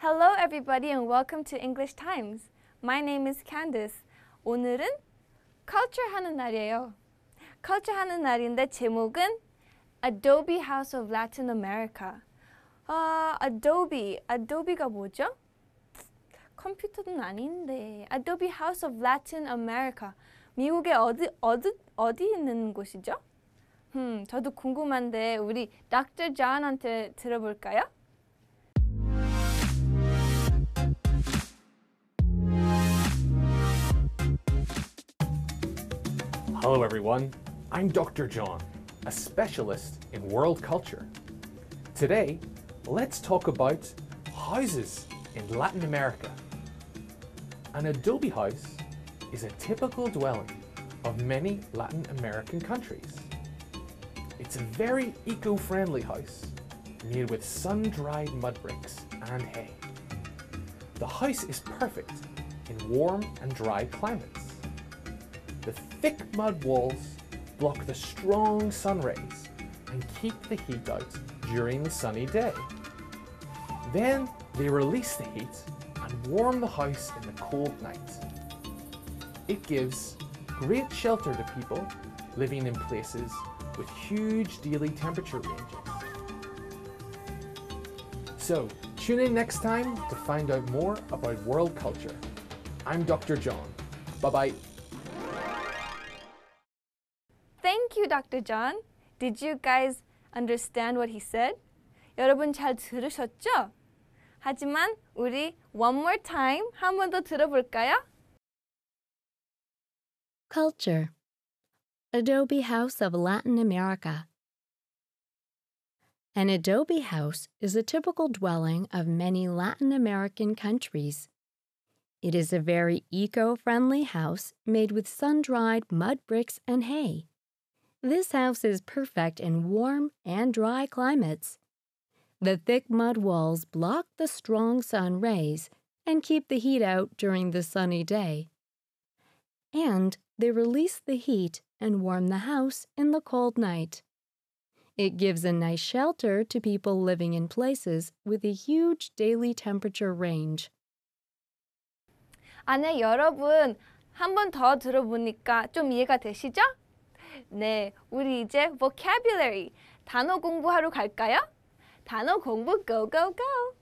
Hello everybody and welcome to English Times. My name is Candice. 오늘은 culture 하는 날이에요. culture 하는 날인데 제목은 Adobe House of Latin America. 아, Adobe. Adobe가 뭐죠? 컴퓨터는 아닌데. Adobe House of Latin America. 미국의 어디 어디 어디 있는 곳이죠? 음, 저도 궁금한데 우리 닥터 존한테 들어볼까요? Hello everyone, I'm Dr. John, a specialist in world culture. Today, let's talk about houses in Latin America. An adobe house is a typical dwelling of many Latin American countries. It's a very eco-friendly house made with sun-dried mud bricks and hay. The house is perfect in warm and dry climates. Thick mud walls block the strong sun rays and keep the heat out during the sunny day. Then they release the heat and warm the house in the cold night. It gives great shelter to people living in places with huge daily temperature ranges. So, tune in next time to find out more about world culture. I'm Dr. John. Bye bye. Dr. John. Did you guys understand what he said? 여러분 잘 들으셨죠? 하지만 우리 one more time 한더 들어볼까요? Culture Adobe House of Latin America An adobe house is a typical dwelling of many Latin American countries. It is a very eco friendly house made with sun dried mud bricks and hay. This house is perfect in warm and dry climates. The thick mud walls block the strong sun rays and keep the heat out during the sunny day. And they release the heat and warm the house in the cold night. It gives a nice shelter to people living in places with a huge daily temperature range. 안에 여러분 한번더 들어보니까 좀 이해가 되시죠? 네, 우리 이제 vocabulary, 단어 공부하러 갈까요? 단어 공부 go, go, go!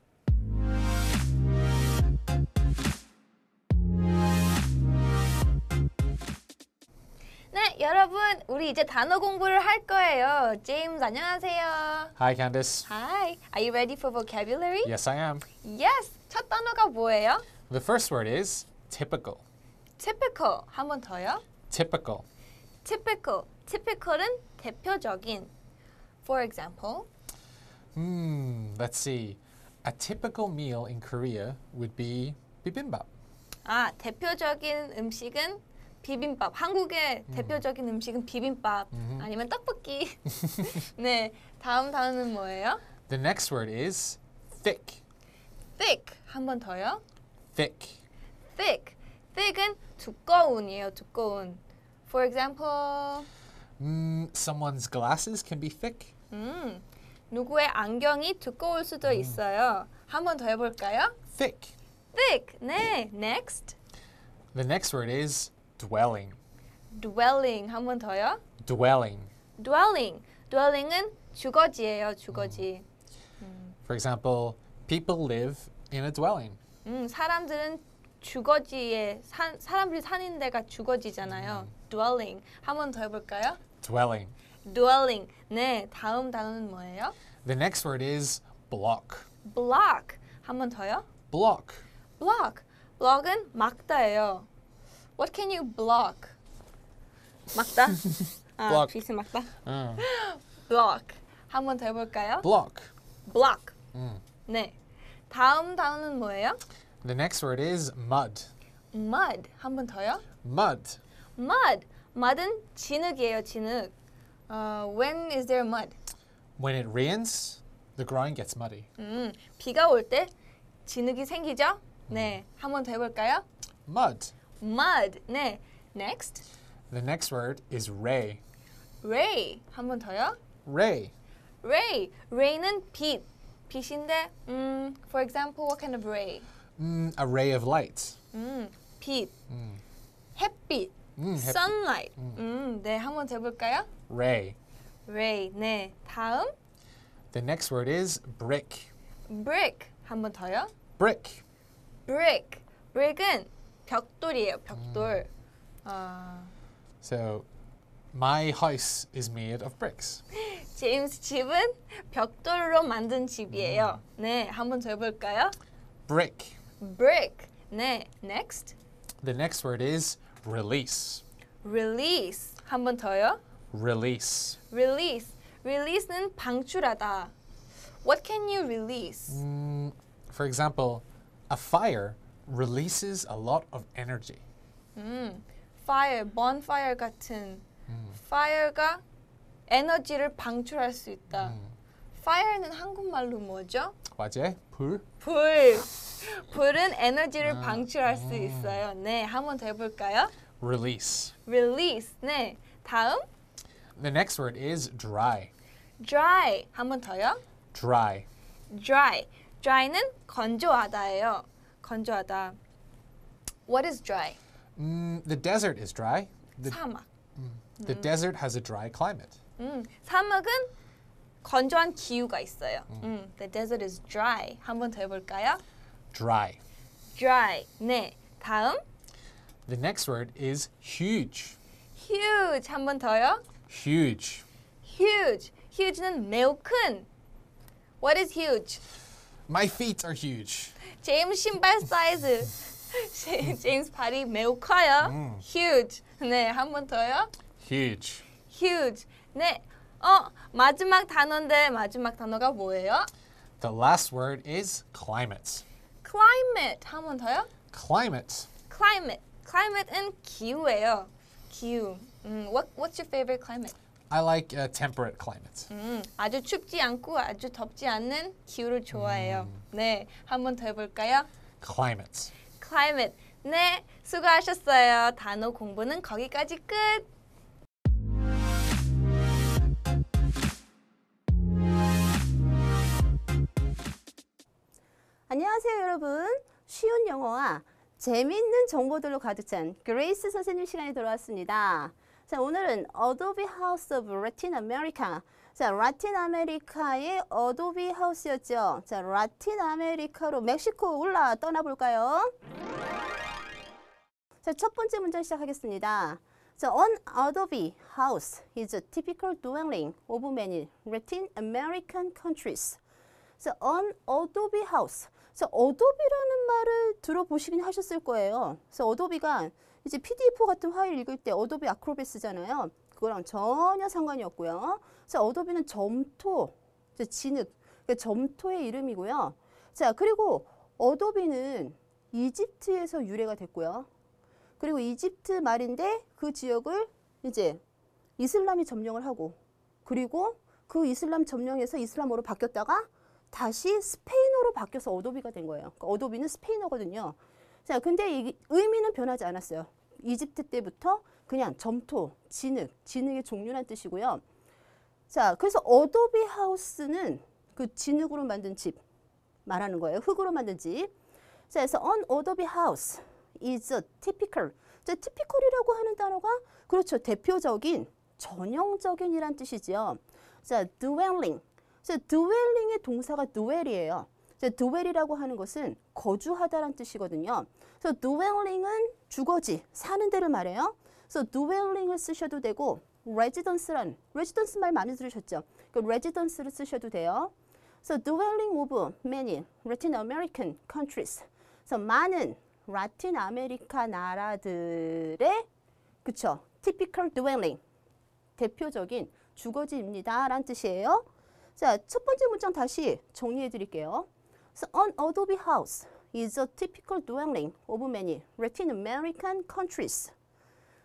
네, 여러분, 우리 이제 단어 공부를 할 거예요. 제임스, 안녕하세요. Hi, Candice. Hi, are you ready for vocabulary? Yes, I am. Yes, 첫 단어가 뭐예요? The first word is typical. Typical, 한 번 더요. Typical. typical. typical은 대표적인. For example, Hmm, let's see. A typical meal in Korea would be bibimbap. 아, 대표적인 음식은 비빔밥. 한국의 대표적인 음식은 비빔밥 음흠. 아니면 떡볶이. 네, 다음 단어는 뭐예요? The next word is thick. thick. 한 번 더요. Thick. thick. thick은 두꺼운이에요. 두꺼운. For example, 음, mm, someone's glasses can be thick. 음, hmm. 누구의 안경이 두꺼울 수도 hmm. 있어요. 한 번 더 해볼까요? Thick. Thick. 네, next. The next word is dwelling. Dwelling. 한 번 더요? Dwelling. Dwelling. Dwelling은 주거지예요, 주거지. 음. Hmm. For example, people live in a dwelling. 음, 사람들은 주거지에 사, 사람들이 사는 데가 주거지잖아요 dwelling. 한번더 해볼까요? Dwelling. Dwelling. 네, 다음 단어는 뭐예요? The next word is block. Block. 한번 더요? Block. Block. block은 막다예요. What can you block? 막다. 아, block. 비스 막다. 음. block. 한번더 해볼까요? Block. Block. 음. 네. 다음 단어는 뭐예요? The next word is mud. Mud. 한번 더요? Mud. Mud. Mud은 진흙이에요, 진흙. Uh, when is there mud? When it rains, the ground gets muddy. 음, 비가 올 때 진흙이 생기죠? 네, 한번 더 해볼까요? Mud. Mud. 네, next. The next word is ray. Ray. 한번 더요? Ray. Ray. Ray는 빛. 빛인데, 음, for example, what kind of ray? Mm, a ray of light. 음, 빛. 햇빛. 음, sunlight. 음, 네, 한번 재볼까요? Ray. Ray. 네, 다음. The next word is brick. Brick. 한번 더요. Brick. Brick. Brick은 벽돌이에요. 벽돌. 아. So my house is made of bricks. 제임스 집은 벽돌로 만든 집이에요. 네, 한번 재볼까요? Brick. Brick. 네, next. The next word is release. release. 한 번 더요. release. release. release는 방출하다. What can you release? Mm, for example, a fire releases a lot of energy. 음, fire, bonfire 같은 음. fire가 에너지를 방출할 수 있다. 음. fire는 한국말로 뭐죠? 맞아, 불. 불. 불은 에너지를 방출할 수 있어요. 네, 한번 더 해볼까요? Release. Release. 네, 다음 The next word is dry. dry. 한번 더요. Dry. Dry. Dry는 건조하다예요. 건조하다. What is dry? Mm, the desert is dry. The, 사막. Mm, the desert has a dry climate. 음, 사막은 건조한 기후가 있어요. 음, the desert is dry. 한번 더 해볼까요? dry. dry. 네. 다음. The next word is huge. huge. 한 번 더요. Huge. huge. huge는 매우 큰. What is huge? My feet are huge. 제임스 신발 사이즈. 제임스 발이 매우 커요. 음. huge. 네, 한 번 더요. huge. huge. 네. 어, 마지막 단어인데 마지막 단어가 뭐예요? The last word is climate. climate 한번 더요? climate. climate. climate은 기후예요. 기후. 음, what what's your favorite climate? I like uh, temperate climate. 음, 아주 춥지 않고 아주 덥지 않는 기후를 좋아해요. 음. 네, 한 번더 해볼까요? Climate. Climate. 네, 수고하셨어요. 단어 공부는 거기까지 끝. 안녕하세요 여러분 쉬운 영어와 재미있는 정보들로 가득 찬 그레이스 선생님 시간이 돌아왔습니다 자 오늘은 어도비 하우스 오브 라틴 아메리카 자 라틴 아메리카의 어도비 하우스였죠 자 라틴 아메리카로 멕시코 올라 떠나볼까요 자첫 번째 문제 시작하겠습니다 자, an Adobe house is a typical dwelling of many Latin American countries. 그래서 an Adobe house. 그래서 Adobe라는 말을 들어보시긴 하셨을 거예요. 그래 Adobe가 이제 PDF 같은 파일 읽을 때 Adobe Acrobat 잖아요 그거랑 전혀 상관이 없고요. 그래 Adobe는 점토, 진흙, 그러니까 점토의 이름이고요. 자, 그리고 어도비는 이집트에서 유래가 됐고요. 그리고 이집트 말인데 그 지역을 이제 이슬람이 점령을 하고 그리고 그 이슬람 점령에서 이슬람어로 바뀌었다가 다시 스페인어로 바뀌어서 어도비가 된 거예요. 그러니까 어도비는 스페인어거든요. 자, 근데 이, 의미는 변하지 않았어요. 이집트 때부터 그냥 점토, 진흙, 진흙의 종류란 뜻이고요. 자, 그래서 어도비 하우스는 그 진흙으로 만든 집 말하는 거예요. 흙으로 만든 집. 자, 그래서 an Adobe house is a typical. 자, typical이라고 하는 단어가 그렇죠. 대표적인, 전형적인 이란 뜻이지요. 자, dwelling. 그래서 dwelling의 동사가 dwell이에요. 그래서 dwell이라고 하는 것은 거주하다란 뜻이거든요. 그래서 dwelling은 주거지, 사는 데를 말해요. 그래서 dwelling을 쓰셔도 되고 residence란 residence 말 많이 들으셨죠? 그 residence를 쓰셔도 돼요. 그래서 dwelling of many Latin American countries. 그래서 많은 라틴 아메리카 나라들의 그쵸? typical dwelling 대표적인 주거지입니다. 란 뜻이에요. 자, 첫 번째 문장 다시 정리해 드릴게요. So an adobe house is a typical dwelling of many Latin American countries.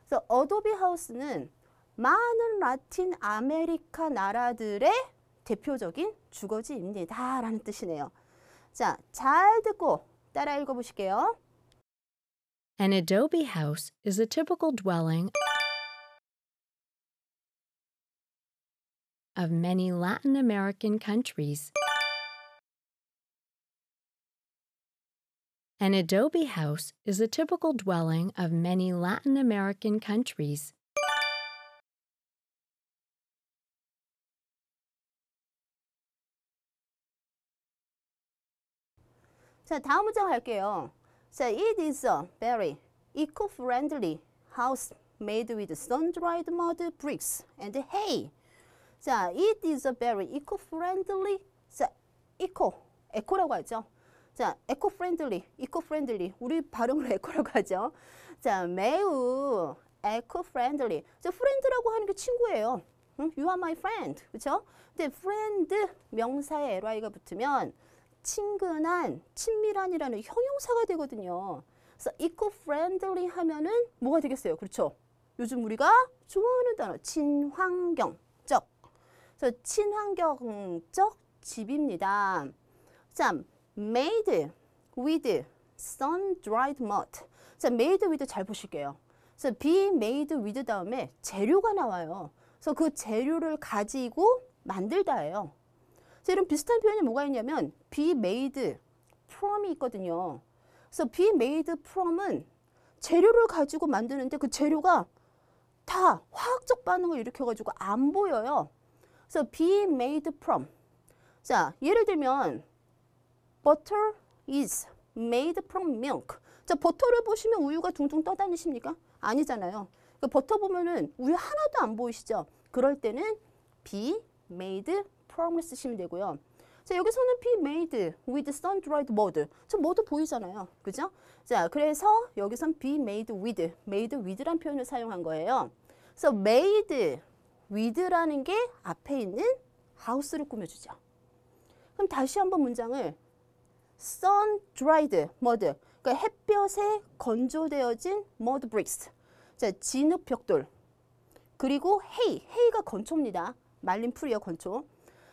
So adobe house는 많은 라틴 아메리카 나라들의 대표적인 주거지입니다. 라는 뜻이네요. 자, 잘 듣고 따라 읽어 보실게요. An adobe house is a typical dwelling of many Latin American countries. An adobe house is a typical dwelling of many Latin American countries. 자, 다음 문장 할게요. it is a very eco-friendly house made with sun-dried mud bricks and hay. 자, it is a very eco-friendly. 자, eco, 에코라고 하죠. 자, eco-friendly, eco-friendly. 우리 발음으로 에코라고 하죠. 자, 매우 eco-friendly. 자, friend라고 하는 게 친구예요. 응? You are my friend. 그렇죠? 근데 friend 명사에 ly가 붙으면 친근한, 친밀한이라는 형용사가 되거든요. 그래서 eco-friendly 하면은 뭐가 되겠어요? 그렇죠? 요즘 우리가 좋아하는 단어 친환경. 그래서 친환경적 집입니다. 자, made with sun-dried mud. 자, made with 잘 보실게요. 그래서 be made with 다음에 재료가 나와요. 그래서 그 재료를 가지고 만들다예요. 그래서 이런 비슷한 표현이 뭐가 있냐면 be made from이 있거든요. 그래서 be made from은 재료를 가지고 만드는데 그 재료가 다 화학적 반응을 일으켜가지고 안 보여요. So be made from. 자, 예를 들면 butter is made from milk. 자, 버터를 보시면 우유가 둥둥 떠다니십니까? 아니잖아요. 그 버터 보면은 우유 하나도 안 보이시죠? 그럴 때는 be made from을 쓰시면 되고요. 자, 여기서는 be made with sun-dried mud. 저 mud 보이잖아요. 그죠? 자, 그래서 여기선 be made with, made with란 표현을 사용한 거예요. So made 위드라는게 앞에 있는 하우스를 꾸며주죠. 그럼 다시 한번 문장을 sun dried mud 그러니까 햇볕에 건조되어진 mud bricks 자, 진흙 벽돌 그리고 hay, hay가 건초입니다. 말린 풀이요, 건초.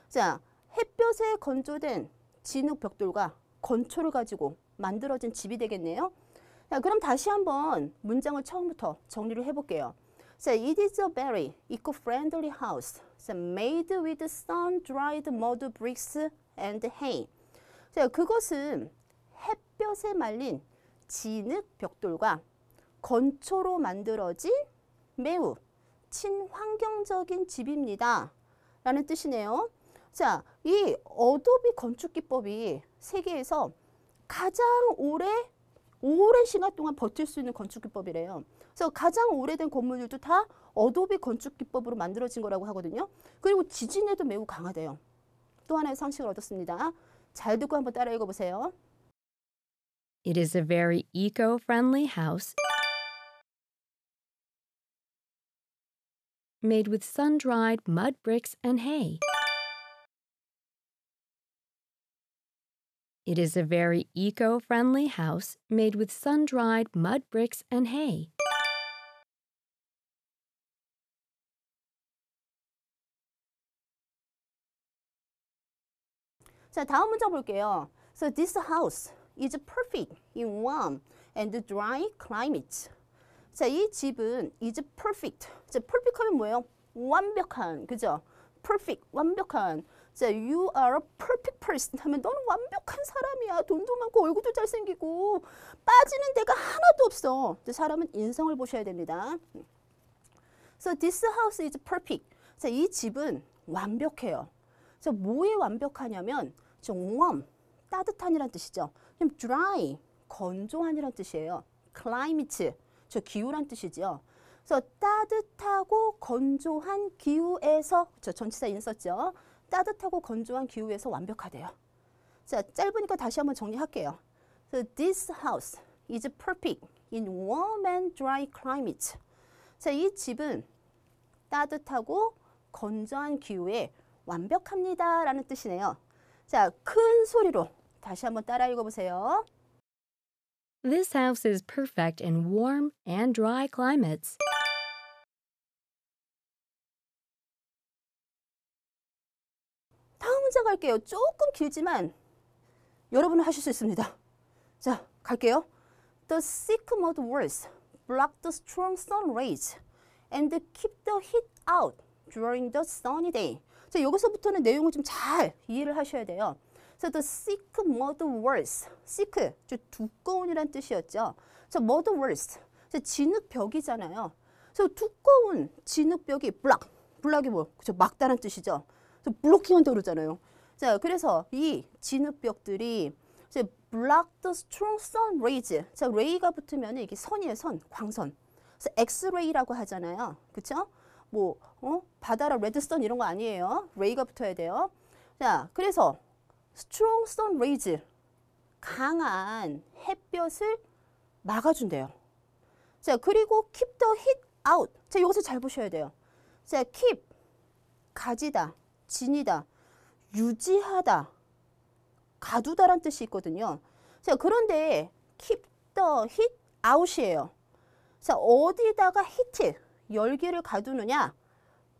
자, 햇볕에 건조된 진흙 벽돌과 건초를 가지고 만들어진 집이 되겠네요. 자, 그럼 다시 한번 문장을 처음부터 정리를 해볼게요. So it is a very eco-friendly house. So made with sun-dried mud bricks and hay. So 그것은 햇볕에 말린 진흙 벽돌과 건초로 만들어진 매우 친환경적인 집입니다. 라는 뜻이네요. 자, 이 어도비 건축 기법이 세계에서 가장 오래 오랜 시간 동안 버틸 수 있는 건축 기법이래요. 그래서 가장 오래된 건물들도 다 어도비 건축 기법으로 만들어진 거라고 하거든요. 그리고 지진에도 매우 강하대요. 또 하나의 상식을 얻었습니다. 잘 듣고 한번 따라 읽어보세요. It is a very eco-friendly house made with sun-dried mud bricks and hay. It is a very eco-friendly house made with sun-dried mud bricks and hay. 자, 다음 문장 볼게요. So this house is perfect in warm and dry climates. 자, 이 집은 is perfect. 자, perfect 하면 뭐예요? 완벽한, 그죠? perfect, 완벽한. 자, you are a perfect person 하면 너는 완벽한 사람이야. 돈도 많고 얼굴도 잘생기고 빠지는 데가 하나도 없어. 사람은 인성을 보셔야 됩니다. So this house is perfect. 자, 이 집은 완벽해요. 자, 뭐에 완벽하냐면 정웜, 따뜻한이란 뜻이죠. 그럼 dry, 건조한이란 뜻이에요. climate, 저 기후란 뜻이지 그래서 따뜻하고 건조한 기후에서 저 전치사 인썼죠. 따뜻하고 건조한 기후에서 완벽하대요. 자, 짧으니까 다시 한번 정리할게요. So this house is perfect in warm and dry climate. 자, 이 집은 따뜻하고 건조한 기후에 완벽합니다라는 뜻이네요. 자, 큰 소리로 다시 한번 따라 읽어보세요. This house is perfect in warm and dry climates. 다음 문장 갈게요. 조금 길지만 여러분은 하실 수 있습니다. 자, 갈게요. The thick mud walls block the strong sun rays and keep the heat out during the sunny day. 자, 여기서부터는 내용을 좀 잘 이해를 하셔야 돼요. 그래서 the sick mother w s e sick, 즉 두꺼운이란 뜻이었죠. 자, mother w s 자, 진흙벽이잖아요. 그래서 두꺼운 진흙벽이 블락. 블락이 뭐? 그죠 막다란 뜻이죠. 그래서 블로킹한다고 그러잖아요. 자, 그래서 이 진흙벽들이 이제 block the strong sun rays. 자, ray가 붙으면 이게 선이에요, 선, 광선. 그래서 X-ray라고 하잖아요. 그렇죠? 뭐 어? 바다라 레드스톤 이런 거 아니에요. 레이가 붙어야 돼요. 자, 그래서 strong s u 강한 햇볕을 막아준대요. 자, 그리고 keep the heat out. 자, 여기서 잘 보셔야 돼요. 자, keep 가지다, 지니다, 유지하다, 가두다란 뜻이 있거든요. 자, 그런데 keep the heat out이에요. 자, 어디다가 h e 열기를 가두느냐?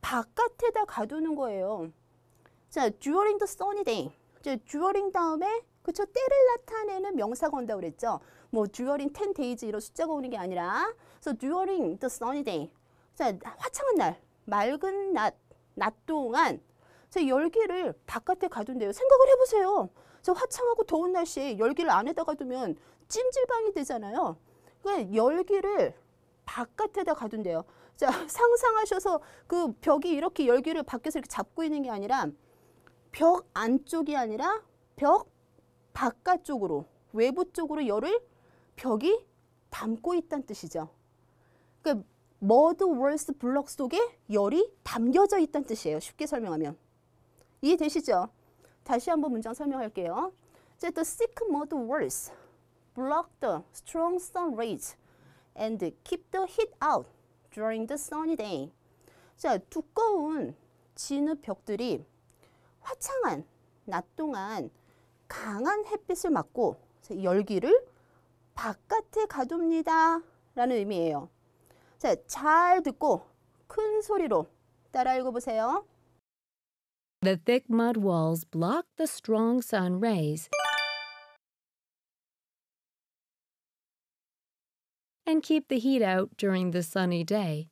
바깥에다 가두는 거예요. 자, during the sunny day. 이 during 다음에 그쵸 때를 나타내는 명사가 온다고 그랬죠. 뭐 during 10 days 이런 숫자가 오는 게 아니라 so during the sunny day. 자, 화창한 날, 맑은 낮, 낮 동안 제 열기를 바깥에 가둔대요. 생각을 해보세요. 저 화창하고 더운 날씨에 열기를 안에다가 두면 찜질방이 되잖아요. 그러니까 열기를 바깥에다 가둔대요. 자, 상상하셔서 그 벽이 이렇게 열기를 밖에서 이렇게 잡고 있는 게 아니라 벽 안쪽이 아니라 벽 바깥쪽으로 외부 쪽으로 열을 벽이 담고 있다는 뜻이죠. 그러니까 머드 월스 블럭 속에 열이 담겨져 있다는 뜻이에요. 쉽게 설명하면. 이해되시죠? 다시 한번 문장 설명할게요. 자, the thick mud walls block the strong sun rays and keep the heat out during the sunny day. 자, 두꺼운 진흙 벽들이 화창한 낮 동안 강한 햇빛을 막고 열기를 바깥에 가둡니다. 라는 의미예요. 자, 잘 듣고 큰 소리로 따라 읽어보세요. The thick mud walls block the strong sun rays and keep the heat out during the sunny day.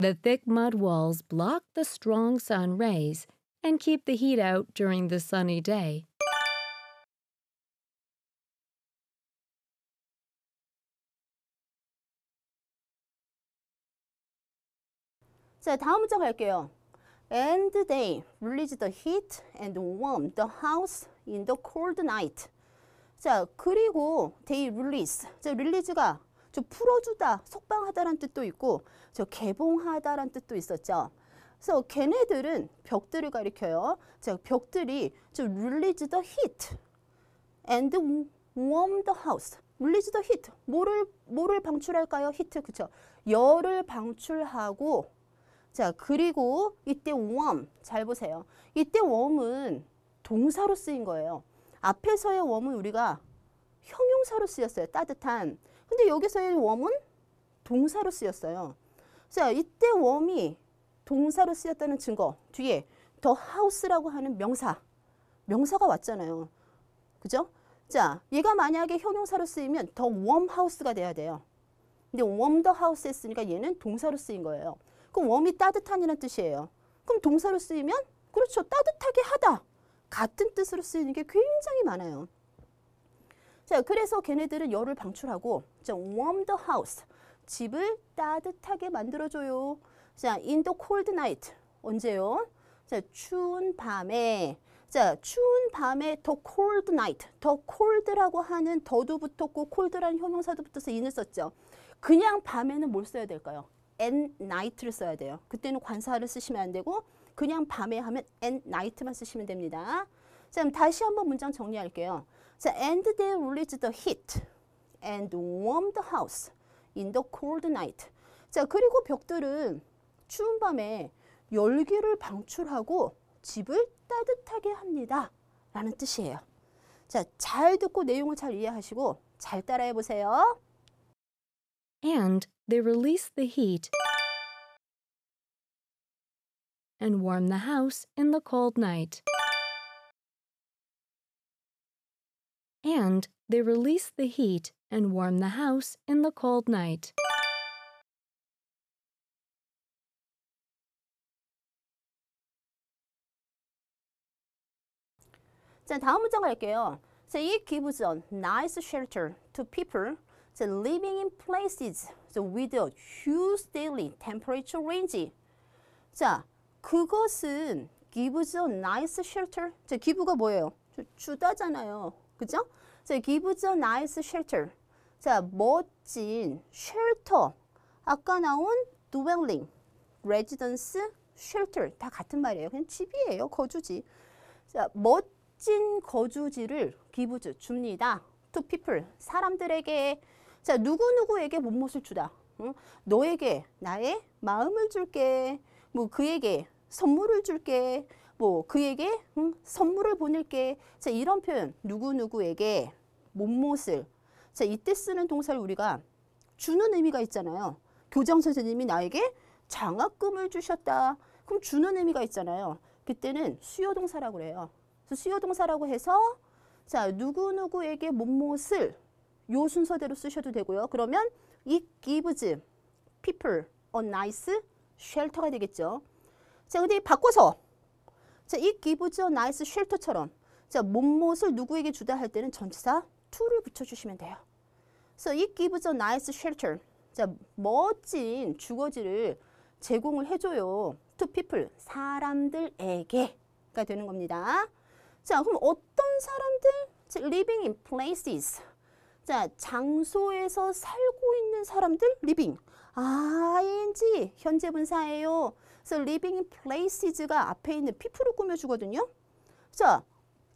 The thick mud walls block the strong sun rays and keep the heat out during the sunny day. 자, 다음 문장 갈게요. And they release the heat and warm the house in the cold night. 자, 그리고 they release. 자, 릴리즈가 저 풀어주다, 속방하다는 뜻도 있고 저개봉하다는 뜻도 있었죠. 그래서 걔네들은 벽들을 가리켜요. 자, 벽들이 저 release the heat and warm the house. release the heat. 뭐를 뭐를 방출할까요? 히트. 그쵸 열을 방출하고 자, 그리고 이때 warm 잘 보세요. 이때 warm은 동사로 쓰인 거예요. 앞에서의 웜은 우리가 형용사로 쓰였어요. 따뜻한. 근데 여기서의 웜은 동사로 쓰였어요. 자, 이때 웜이 동사로 쓰였다는 증거 뒤에 더 하우스라고 하는 명사 명사가 왔잖아요. 그죠? 자, 얘가 만약에 형용사로 쓰이면 더 웜하우스가 돼야 돼요. 근데 웜 더 하우스 했으니까 얘는 동사로 쓰인 거예요. 그럼 웜이 따뜻한이라는 뜻이에요. 그럼 동사로 쓰이면 그렇죠. 따뜻하게 하다. 같은 뜻으로 쓰이는 게 굉장히 많아요. 자, 그래서 걔네들은 열을 방출하고 자, warm the house. 집을 따뜻하게 만들어 줘요. 자, in the cold night. 언제요? 자, 추운 밤에 자, 추운 밤에 더 cold night, 더 cold라고 하는 더도 붙었고 cold라는 형용사도 붙어서 in을 썼죠. 그냥 밤에는 뭘 써야 될까요? at night를 써야 돼요. 그때는 관사를 쓰시면 안 되고 그냥 밤에 하면 and night만 쓰시면 됩니다. 자, 그럼 다시 한번 문장 정리할게요. 자, and they released the heat and warmed the house in the cold night. 자, 그리고 벽들은 추운 밤에 열기를 방출하고 집을 따뜻하게 합니다. 라는 뜻이에요. 자, 잘 듣고 내용을 잘 이해하시고 잘 따라해 보세요. And they released the heat and warm the house in the cold night. And they release the heat and warm the house in the cold night. 자, 다음 문장을 갈게요. So it gives a nice shelter to people so living in places so with a huge daily temperature range. 자, 그것은 gives a nice shelter. 제 기부가 뭐예요? 주다잖아요. 그죠? 자, gives a nice shelter. 자, 멋진 쉘터. 아까 나온 dwelling, residence, shelter 다 같은 말이에요. 그냥 집이에요. 거주지. 자, 멋진 거주지를 기부즈 줍니다. to people 사람들에게 자, 누구누구에게 못못을 주다. 응? 너에게 나의 마음을 줄게. 뭐 그에게 선물을 줄게. 뭐 그에게 응? 선물을 보낼게. 자, 이런 표현 누구누구에게 못못을 자, 이때 쓰는 동사를 우리가 주는 의미가 있잖아요. 교장 선생님이 나에게 장학금을 주셨다. 그럼 주는 의미가 있잖아요. 그때는 수요동사라고 그래요. 그래서 수요동사라고 해서 자 누구누구에게 못못을 요 순서대로 쓰셔도 되고요. 그러면 it gives people a nice shelter가 되겠죠. 자, 근데 바꿔서 자, 이 기브죠. 나이스 쉘터처럼 자, 몸못을 누구에게 주다 할 때는 전치사 to를 붙여주시면 돼요. 그래서 이 gives a nice s h e l t 자, 멋진 주거지를 제공을 해줘요. to people, 사람들에게가 되는 겁니다. 자, 그럼 어떤 사람들? 자, living in places. 자, 장소에서 살고 있는 사람들, living. 아, ing, 현재 분사예요. 그래서 living i places가 앞에 있는 people을 꾸며주거든요. 자,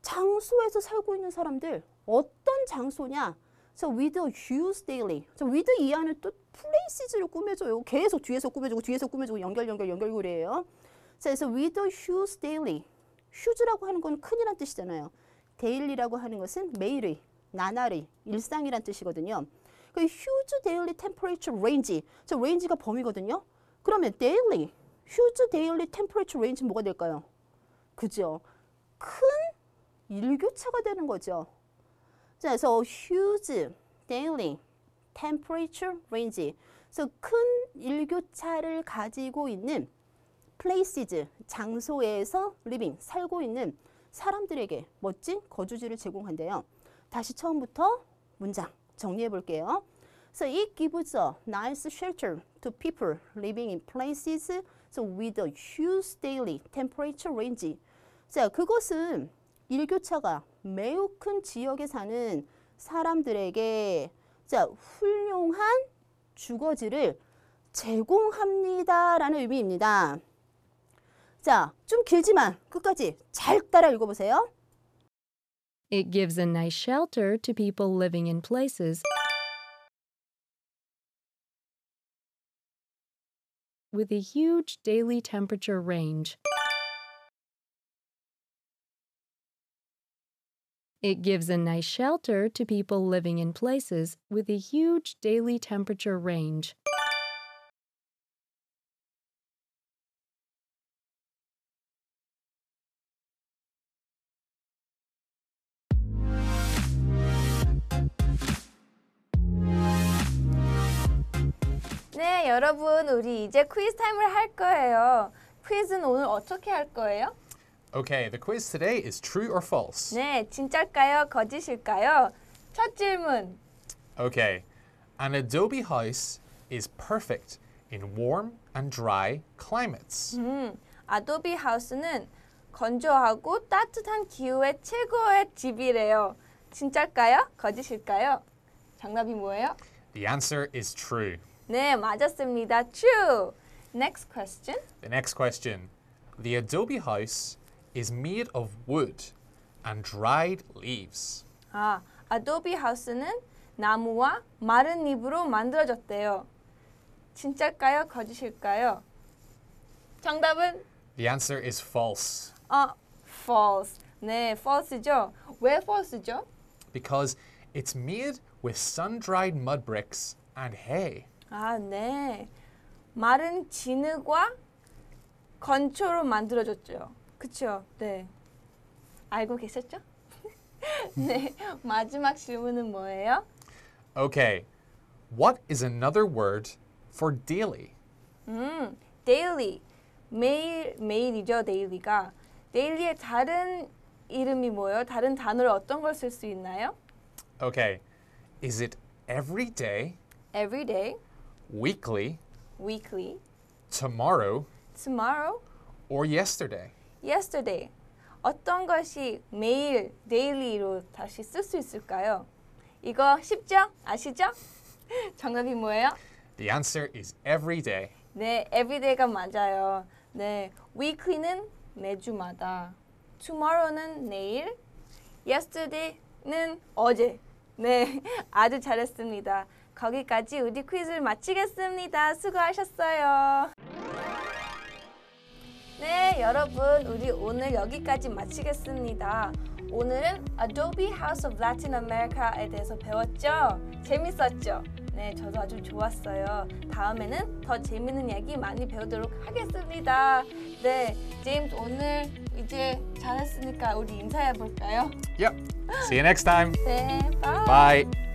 장소에서 살고 있는 사람들 어떤 장소냐? 자, with use daily. 자, with 이 안을 또 places를 꾸며줘요. 계속 뒤에서 꾸며주고 뒤에서 꾸며주고 연결 연결 연결고리요 그래서 with use daily. 휴즈라고 하는 건 큰이란 뜻이잖아요. 데일리라고 하는 것은 매일의, 나날의, 일상이란 뜻이거든요. 그 휴즈 데일리 템퍼레이처 레인지. 저 레인지가 범위거든요. 그러면 데일리 휴즈 데일리 템퍼레처 레인지 뭐가 될까요? 그죠? 큰 일교차가 되는 거죠. 자, 그래서 huge daily t e m 그래서 큰 일교차를 가지고 있는 p l a c e 장소에서 l i 살고 있는 사람들에게 멋진 거주지를 제공한대요. 다시 처음부터 문장 정리해 볼게요. So it gives a nice shelter to people living in places So with a huge daily temperature range. 자, 그것은 일교차가 매우 큰 지역에 사는 사람들에게 자, 훌륭한 주거지를 제공합니다라는 의미입니다. 자, 좀 길지만 끝까지 잘 따라 읽어보세요. It gives a nice shelter to people living in places with a huge daily temperature range. It gives a nice shelter to people living in places with a huge daily temperature range. 네, 여러분 우리 이제 퀴즈 타임을 할 거예요. 퀴즈는 오늘 어떻게 할 거예요? Okay, the quiz today is true or false. 네, 진짜일까요? 거짓일까요? 첫 질문. Okay. An adobe house is perfect in warm and dry climates. 음, 아도비 하우스는 건조하고 따뜻한 기후에 최고의 집이래요. 진짜일까요? 거짓일까요? 정답이 뭐예요? The answer is true. 네, 맞았습니다. True. Next question. The next question. The adobe house is made of wood and dried leaves. 아, adobe house는 나무와 마른 잎으로 만들어졌대요. 진짜일까요? 거짓일까요? 정답은 The answer is false. 아, false. 네, false죠. 왜 false죠? Because it's made with sun-dried mud bricks and hay. 아, 네. 마른 진흙과 건초로 만들어졌죠. 그쵸? 네. 알고 계셨죠? 네. 마지막 질문은 뭐예요? Okay. What is another word for daily? 음, daily. 매일, 매일이죠, daily가. daily의 다른 이름이 뭐예요? 다른 단어를 어떤 걸 쓸 수 있나요? Okay. Is it every day? Every day. weekly, weekly, tomorrow, tomorrow, or yesterday. yesterday. 어떤 것이 매일, daily로 다시 쓸 수 있을까요? 이거 쉽죠? 아시죠? 정답이 뭐예요? The answer is every day. 네, everyday가 맞아요. 네, weekly는 매주마다, tomorrow는 내일, yesterday는 어제. 네, 아주 잘했습니다. 거기까지 우리 퀴즈를 마치겠습니다. 수고하셨어요. 네, 여러분 우리 오늘 여기까지 마치겠습니다. 오늘은 Adobe House of Latin America에 대해서 배웠죠? 재밌었죠? 네, 저도 아주 좋았어요. 다음에는 더 재밌는 이야기 많이 배우도록 하겠습니다. 네, 제임스 오늘 이제 잘했으니까 우리 인사해 볼까요? Yep. See you next time. 네, bye. Bye.